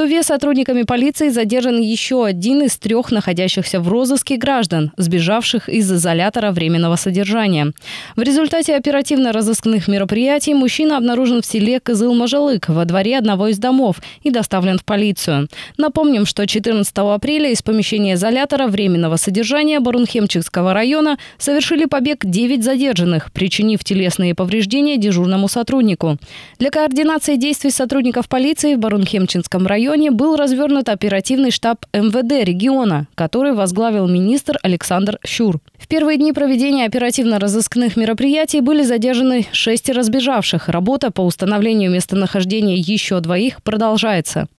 Туве сотрудниками полиции задержан еще один из трех находящихся в розыске граждан, сбежавших из изолятора временного содержания. В результате оперативно-розыскных мероприятий мужчина обнаружен в селе Кызыл-Можелык во дворе одного из домов и доставлен в полицию. Напомним, что 14 апреля из помещения изолятора временного содержания Барунхемчикского района совершили побег 9 задержанных, причинив телесные повреждения дежурному сотруднику. Для координации действий сотрудников полиции в Барунхемчинском районе районе был развернут оперативный штаб МВД региона, который возглавил министр Александр Щур. В первые дни проведения оперативно-розыскных мероприятий были задержаны шесть разбежавших. Работа по установлению местонахождения еще двоих продолжается.